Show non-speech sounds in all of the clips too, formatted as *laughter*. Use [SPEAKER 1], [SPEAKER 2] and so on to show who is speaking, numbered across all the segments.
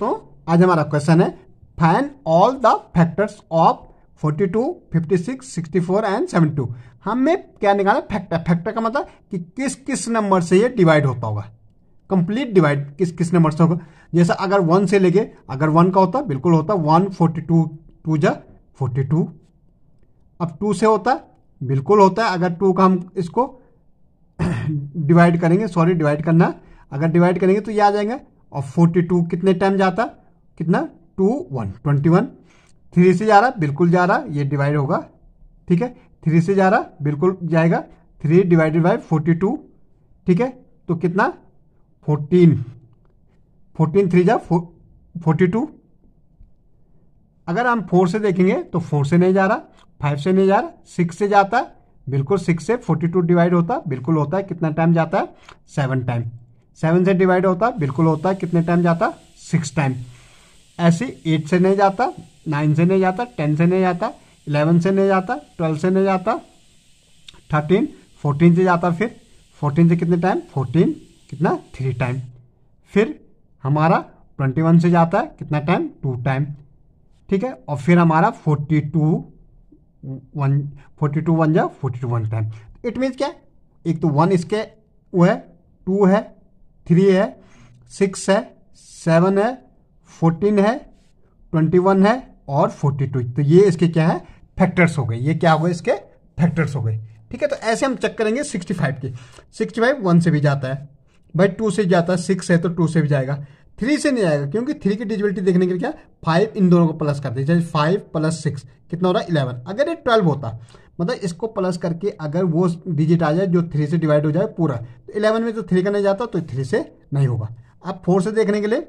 [SPEAKER 1] दोस्तों आज हमारा क्वेश्चन है find all the factors of 42, 56, 64 and 72 हमें क्या निकालना फैक्टर फैक्टर का मतलब कि किस किस नंबर से ये डिवाइड होता होगा कंप्लीट डिवाइड किस किस नंबर से होगा जैसा अगर वन से लेके अगर वन का होता बिल्कुल होता वन फोर्टी टू टू जा फोर्टी टू अब टू से होता बिल्कुल होता है अगर टू का हम इसको डिवाइड *coughs* करेंगे सॉरी डिवाइड करना अगर डिवाइड करेंगे तो ये आ जाएंगे और फोर्टी टू कितने टाइम जाता कितना two one twenty one three से जा रहा बिल्कुल जा रहा ये डिवाइड होगा ठीक है थ्री से जा रहा बिल्कुल जाएगा three divided by forty two ठीक है तो कितना फोर्टीन फोर्टीन थ्री जा फोर्टी टू अगर हम फोर से देखेंगे तो फोर से नहीं जा रहा फाइव से नहीं जा रहा सिक्स से जाता बिल्कुल सिक्स से फोर्टी टू डिवाइड होता बिल्कुल होता है कितना टाइम जाता है सेवन टाइम सेवन से डिवाइड होता बिल्कुल होता है कितने टाइम जाता सिक्स टाइम ऐसे एट से नहीं जाता नाइन से नहीं जाता टेन से नहीं जाता इलेवन से नहीं जाता ट्वेल्व से नहीं जाता थर्टीन फोर्टीन से जाता फिर फोर्टीन से कितने टाइम फोर्टीन कितना थ्री टाइम फिर हमारा ट्वेंटी वन से जाता है कितना टाइम टू टाइम ठीक है और फिर हमारा forty two one forty two one जाए forty two one time it means क्या एक तो वन इसके वो है टू है थ्री है सिक्स है सेवन है फोर्टीन है ट्वेंटी वन है और फोर्टी टू तो ये इसके क्या है फैक्टर्स हो गए ये क्या हो गए इसके फैक्टर्स हो गए ठीक है तो ऐसे हम चेक करेंगे सिक्सटी फाइव के सिक्सटी फाइव वन से भी जाता है भाई टू से जाता है सिक्स है तो टू से भी जाएगा थ्री से नहीं आएगा क्योंकि थ्री की डिजिबिलिटी देखने के लिए क्या फाइव इन दोनों को प्लस कर दीजिए फाइव प्लस सिक्स कितना हो रहा है इलेवन अगर ये ट्वेल्व होता मतलब इसको प्लस करके अगर वो डिजिट आ जाए जो थ्री से डिवाइड हो जाए पूरा तो इलेवन में तो थ्री का नहीं जाता तो थ्री से नहीं होगा अब फोर से देखने के लिए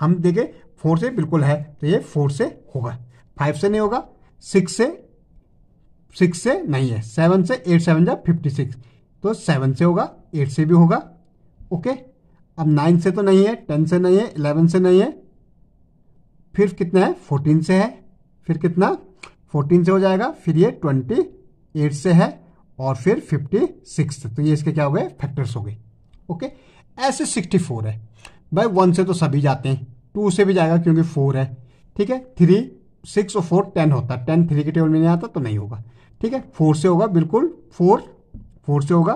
[SPEAKER 1] हम देखें फोर से बिल्कुल है तो ये फोर से होगा फाइव से नहीं होगा सिक्स से सिक्स से नहीं है सेवन से एट सेवन जा फिफ्टी सिक्स तो सेवन से होगा एट से भी होगा ओके अब नाइन से तो नहीं है टेन से नहीं है इलेवन से नहीं है फिर कितना है फोर्टीन से है फिर कितना फोर्टीन से हो जाएगा फिर ये ट्वेंटी एट से है और फिर फिफ्टी सिक्स तो ये इसके क्या हो गए फैक्टर्स हो गए ओके ऐसे सिक्सटी फोर है भाई वन से तो सभी जाते हैं टू से भी जाएगा क्योंकि फोर है ठीक है थ्री सिक्स और फोर टेन होता है टेन थ्री के टेबल में नहीं आता तो नहीं होगा ठीक है फोर से होगा बिल्कुल फोर फोर से होगा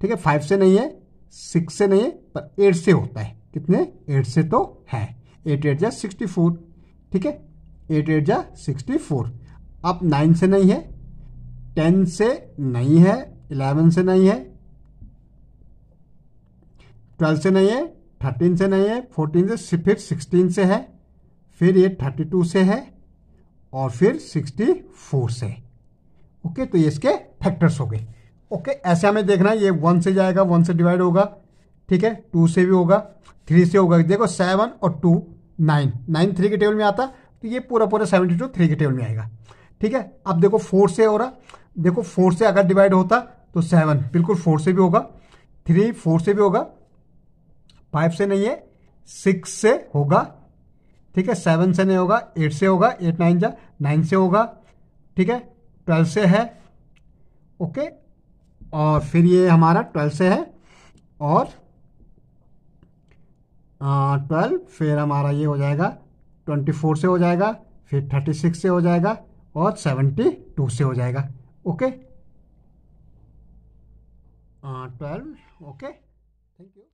[SPEAKER 1] ठीक है फाइव से नहीं है सिक्स से नहीं है पर एट से होता है कितने एट से तो है एट एट जा सिक्सटी फोर ठीक है एट एट जा सिक्सटी फोर अब नाइन से नहीं है टेन से नहीं है इलेवन से नहीं है ट्वेल्व से नहीं है थर्टीन से नहीं है फोर्टीन से फिर सिक्सटीन से है फिर ये थर्टी टू से है और फिर सिक्सटी फोर से ओके तो ये इसके फैक्टर्स हो गए ओके ऐसे हमें देखना है ये वन से जाएगा वन से डिवाइड होगा ठीक है टू से भी होगा थ्री से होगा देखो सेवन और टू नाइन नाइन थ्री के टेबल में आता तो ये पूरा पूरा सेवेंटी टू थ्री के टेबल में आएगा ठीक है अब देखो फोर से हो रहा देखो फोर से अगर डिवाइड होता तो सेवन बिल्कुल फोर से भी होगा थ्री फोर से भी होगा फाइव से नहीं है सिक्स से होगा ठीक है सेवन से नहीं होगा एट से होगा एट नाइन जा नाइन से होगा ठीक है ट्वेल्व से है ओके और फिर ये हमारा ट्वेल्व से है और ट्वेल्व फिर हमारा ये हो जाएगा ट्वेंटी फोर से हो जाएगा फिर थर्टी सिक्स से हो जाएगा और सेवेंटी टू से हो जाएगा ओके हाँ, ट्वेल्व ओके थैंक यू